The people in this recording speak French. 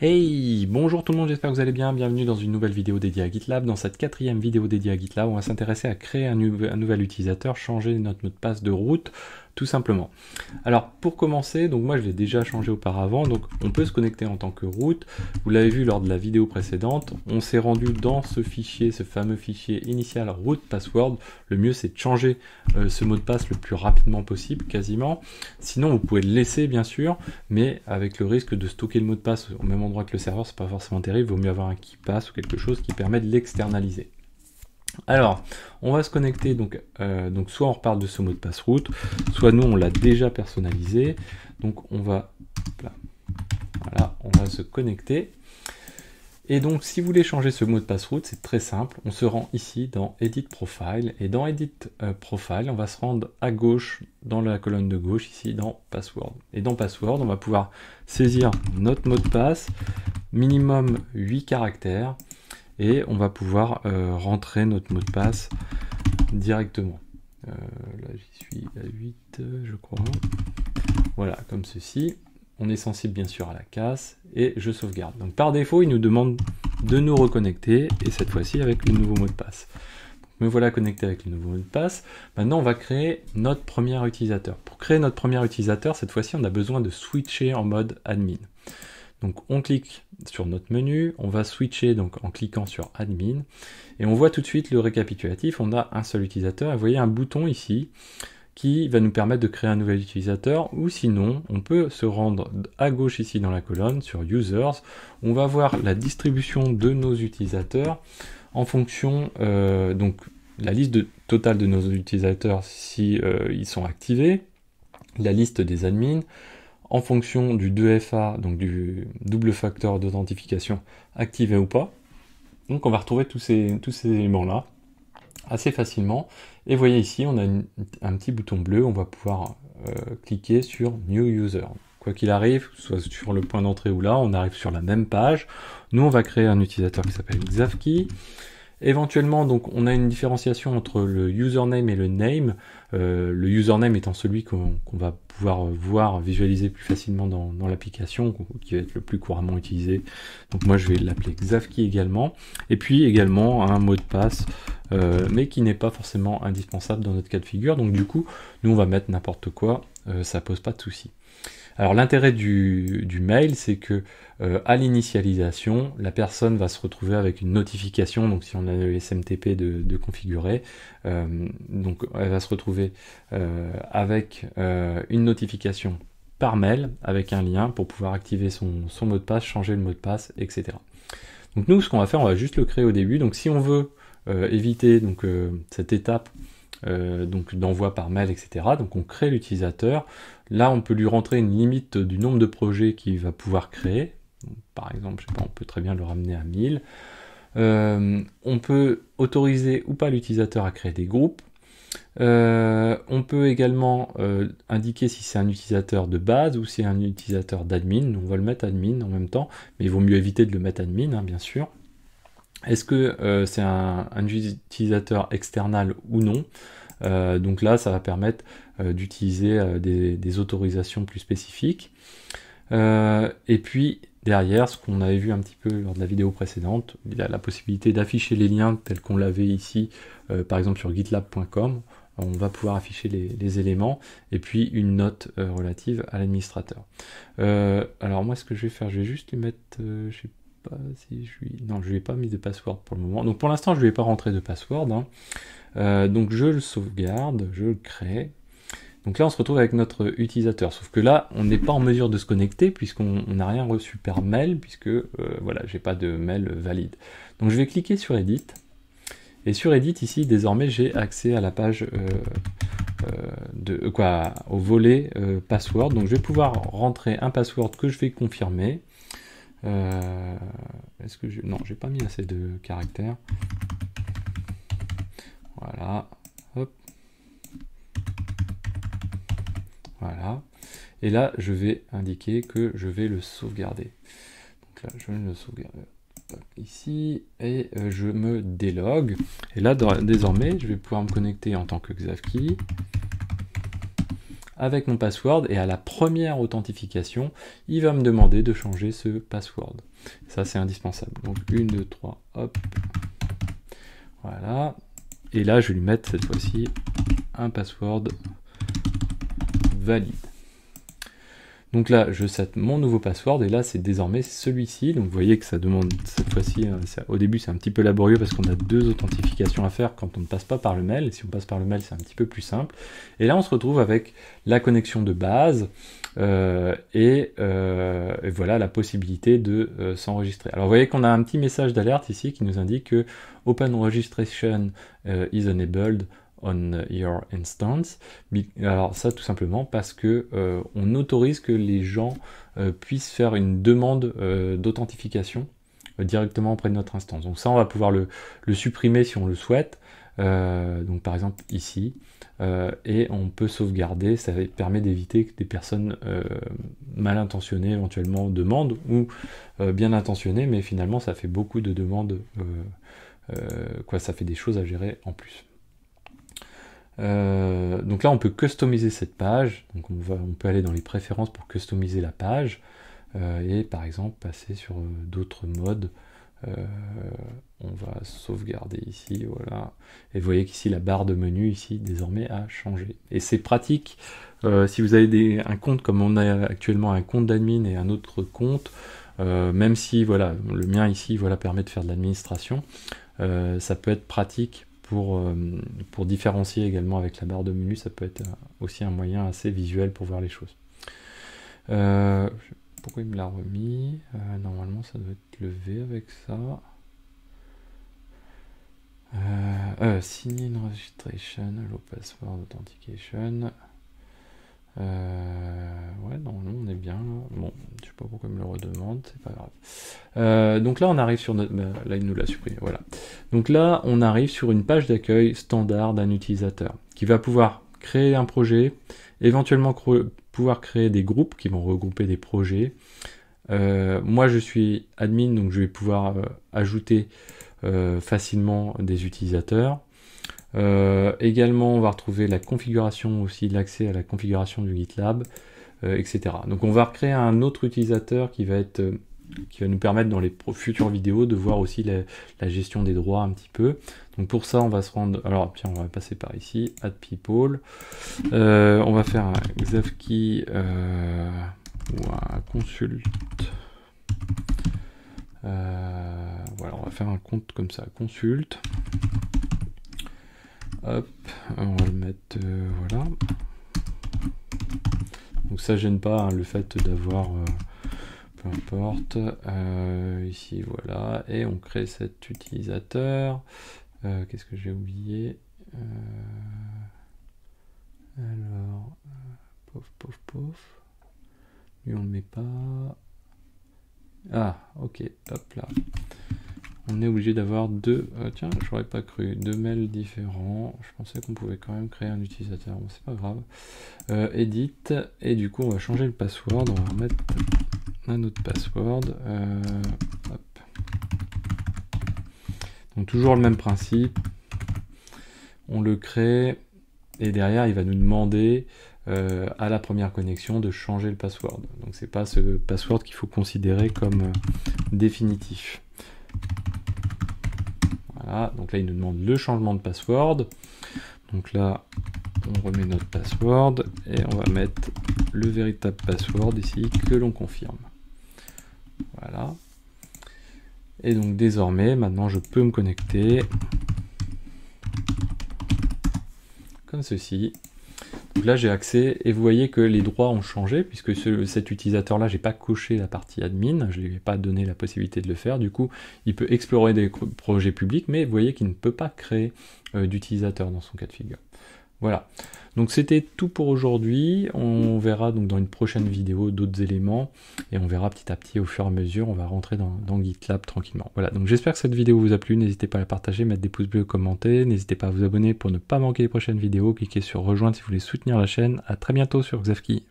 Hey, bonjour tout le monde, j'espère que vous allez bien, bienvenue dans une nouvelle vidéo dédiée à GitLab. Dans cette quatrième vidéo dédiée à GitLab, on va s'intéresser à créer un, nouvel utilisateur, changer notre mot de passe de route, tout simplement. Alors pour commencer, donc moi je l'ai déjà changé auparavant, donc on peut se connecter en tant que route. Vous l'avez vu lors de la vidéo précédente, on s'est rendu dans ce fichier, ce fameux fichier initial route password. Le mieux c'est de changer euh, ce mot de passe le plus rapidement possible, quasiment. Sinon vous pouvez le laisser bien sûr, mais avec le risque de stocker le mot de passe au même endroit que le serveur, c'est pas forcément terrible. vaut mieux avoir un key pass ou quelque chose qui permet de l'externaliser. Alors, on va se connecter, donc, euh, donc soit on repart de ce mot de passe route, soit nous on l'a déjà personnalisé. Donc on va, voilà, on va se connecter. Et donc si vous voulez changer ce mot de passe route, c'est très simple. On se rend ici dans Edit Profile. Et dans Edit euh, Profile, on va se rendre à gauche, dans la colonne de gauche, ici dans Password. Et dans Password, on va pouvoir saisir notre mot de passe, minimum 8 caractères et on va pouvoir euh, rentrer notre mot de passe directement. Euh, là, j'y suis à 8, je crois. Voilà, comme ceci. On est sensible bien sûr à la casse et je sauvegarde. Donc par défaut, il nous demande de nous reconnecter et cette fois-ci avec le nouveau mot de passe. me voilà connecté avec le nouveau mot de passe. Maintenant, on va créer notre premier utilisateur. Pour créer notre premier utilisateur, cette fois-ci, on a besoin de switcher en mode admin. Donc on clique sur notre menu, on va switcher donc en cliquant sur admin et on voit tout de suite le récapitulatif, on a un seul utilisateur vous voyez un bouton ici qui va nous permettre de créer un nouvel utilisateur ou sinon on peut se rendre à gauche ici dans la colonne sur users, on va voir la distribution de nos utilisateurs en fonction euh, donc la liste de, totale de nos utilisateurs si euh, sont activés, la liste des admins, en fonction du 2FA, donc du double facteur d'authentification activé ou pas. Donc on va retrouver tous ces, tous ces éléments-là assez facilement. Et voyez ici, on a un petit bouton bleu, on va pouvoir euh, cliquer sur New User. Quoi qu'il arrive, soit sur le point d'entrée ou là, on arrive sur la même page. Nous, on va créer un utilisateur qui s'appelle Xavki. Éventuellement, donc, on a une différenciation entre le username et le name. Euh, le username étant celui qu'on va pouvoir voir, visualiser plus facilement dans, l'application, qui va être le plus couramment utilisé. Donc moi, je vais l'appeler Xavki également. Et puis également un mot de passe, euh, mais qui n'est pas forcément indispensable dans notre cas de figure. Donc du coup, nous, on va mettre n'importe quoi. Euh, ça pose pas de souci. Alors l'intérêt du, mail, c'est que euh, à l'initialisation, la personne va se retrouver avec une notification, donc si on a le SMTP de, configurer, euh, donc elle va se retrouver euh, avec une notification par mail avec un lien pour pouvoir activer son, son mot de passe, changer le mot de passe, etc. Donc nous, ce qu'on va faire, on va juste le créer au début. Donc si on veut éviter donc, cette étape euh, donc d'envoi par mail, etc. Donc on crée l'utilisateur. Là, on peut lui rentrer une limite du nombre de projets qu'il va pouvoir créer. par exemple, je on peut très bien le ramener à 1000. Euh, on peut autoriser ou pas l'utilisateur à créer des groupes. Euh, on peut également indiquer si c'est un utilisateur de base ou si c'est un utilisateur d'admin. On va le mettre admin en même temps, mais il vaut mieux éviter de le mettre admin, hein, bien sûr. Est-ce que euh, c'est un, utilisateur external ou non euh, Donc là, ça va permettre euh, d'utiliser des, autorisations plus spécifiques. et puis derrière, ce qu'on avait vu un petit peu lors de la vidéo précédente, il y a la possibilité d'afficher les liens tels qu'on l'avait ici, par exemple sur gitlab.com. On va pouvoir afficher les, éléments et puis une note relative à l'administrateur. alors moi, ce que je vais faire, je vais juste lui mettre, si je lui... Non, je lui pas mis de password pour le moment. Donc pour l'instant, je lui ai pas rentré de password. Hein. Euh, donc je le sauvegarde, je le crée. Donc là, on se retrouve avec notre utilisateur. Sauf que là, on n'est pas en mesure de se connecter puisqu'on n'a rien reçu par mail, puisque euh, voilà, j'ai pas de mail valide. Donc je vais cliquer sur Edit. Et sur Edit, ici, désormais, j'ai accès à la page euh, de quoi au volet password. Donc je vais pouvoir rentrer un password que je vais confirmer. Euh, est-ce que je... Non, j'ai pas mis assez de caractères. Voilà. Voilà. Et là, je vais indiquer que je vais le sauvegarder. Donc là, je le sauvegarde ici et euh, je me délogue. Et là, désormais, je vais pouvoir me connecter en tant que Xavki avec mon password et à la première authentification, il va me demander de changer ce password. Ça, c'est indispensable. Donc 1, 2, 3, hop. Voilà. Et là, je vais lui mettre cette fois-ci un password valide. Donc là, je set mon nouveau password et là, c'est désormais celui-ci. Donc vous voyez que ça demande cette fois-ci, euh, au début, c'est un petit peu laborieux parce qu'on a deux authentifications à faire quand on ne passe pas par le mail. Et si on passe par le mail, c'est un petit peu plus simple. Et là, on se retrouve avec la connexion de base euh, euh, et, voilà la possibilité de s'enregistrer. Alors vous voyez qu'on a un petit message d'alerte ici qui nous indique que Open Registration is enabled on your instance. Alors ça tout simplement parce que euh, on autorise que les gens euh, puissent faire une demande euh, d'authentification directement auprès de notre instance. Donc ça on va pouvoir le, supprimer si on le souhaite. donc par exemple ici et on peut sauvegarder. Ça permet d'éviter que des personnes mal intentionnées éventuellement demandent ou bien intentionnées, mais finalement ça fait beaucoup de demandes. quoi, ça fait des choses à gérer en plus. Euh, donc là, on peut customiser cette page. Donc on, va, on, peut aller dans les préférences pour customiser la page euh, et par exemple passer sur euh, d'autres modes. on va sauvegarder ici, voilà. Et vous voyez qu'ici la barre de menu ici désormais a changé. Et c'est pratique si vous avez des, un compte comme on a actuellement un compte d'admin et un autre compte. même si voilà le mien ici voilà permet de faire de l'administration, ça peut être pratique euh, pour, différencier également avec la barre de menu, ça peut être euh, aussi un moyen assez visuel pour voir les choses. Euh, pourquoi il me l'a remis Normalement, ça doit être levé avec ça. sign in registration, low password authentication. Euh, ouais, non, on est bien Bon, je sais pas pourquoi il me le redemande, c'est pas grave. Euh, donc là, on arrive sur notre. Bah, nous l'a voilà. Donc là, on arrive sur une page d'accueil standard d'un utilisateur qui va pouvoir créer un projet, éventuellement pouvoir créer des groupes qui vont regrouper des projets. Euh, moi, je suis admin, donc je vais pouvoir ajouter facilement des utilisateurs. Euh, également, on va retrouver la configuration aussi, l'accès à la configuration du GitLab, euh, etc. Donc on va recréer un autre utilisateur qui va être euh, qui va nous permettre dans les futures vidéos de voir aussi la, gestion des droits un petit peu. Donc pour ça, on va se rendre... Alors, tiens, on va passer par ici, add people. on va faire un xavkey ou un consult. voilà, on va faire un compte comme ça, consult on va le mettre, euh, voilà. Donc ça gêne pas hein, le fait d'avoir, euh, peu importe, euh, ici, voilà. Et on crée cet utilisateur. Qu'est-ce que j'ai oublié Alors, pauvre, pauvre, pauvre. Lui, on le met pas. Ah, ok, hop là on est obligé d'avoir deux. Euh, tiens, j'aurais pas cru. Deux mails différents. Je pensais qu'on pouvait quand même créer un utilisateur. c'est pas grave. Euh, edit. Et du coup, on va changer le password. On va remettre un autre password. Euh, Donc, toujours le même principe. On le crée. Et derrière, il va nous demander à la première connexion de changer le password. Donc c'est pas ce password qu'il faut considérer comme définitif donc là, il nous demande le changement de password. Donc là, on remet notre password et on va mettre le véritable password ici que l'on confirme. Voilà. Et donc désormais, maintenant, je peux me connecter comme ceci. Donc là, j'ai accès et vous voyez que les droits ont changé puisque cet utilisateur-là, j'ai pas coché la partie admin, je lui ai pas donné la possibilité de le faire. Du coup, il peut explorer des projets publics, mais vous voyez qu'il ne peut pas créer d'utilisateurs d'utilisateur dans son cas de figure. Voilà. Donc c'était tout pour aujourd'hui. On verra donc dans une prochaine vidéo d'autres éléments et on verra petit à petit au fur et à mesure. On va rentrer dans, GitLab tranquillement. Voilà. Donc j'espère que cette vidéo vous a plu. N'hésitez pas à la partager, mettre des pouces bleus, commenter. N'hésitez pas à vous abonner pour ne pas manquer les prochaines vidéos. Cliquez sur rejoindre si vous voulez soutenir la chaîne. À très bientôt sur Xavki.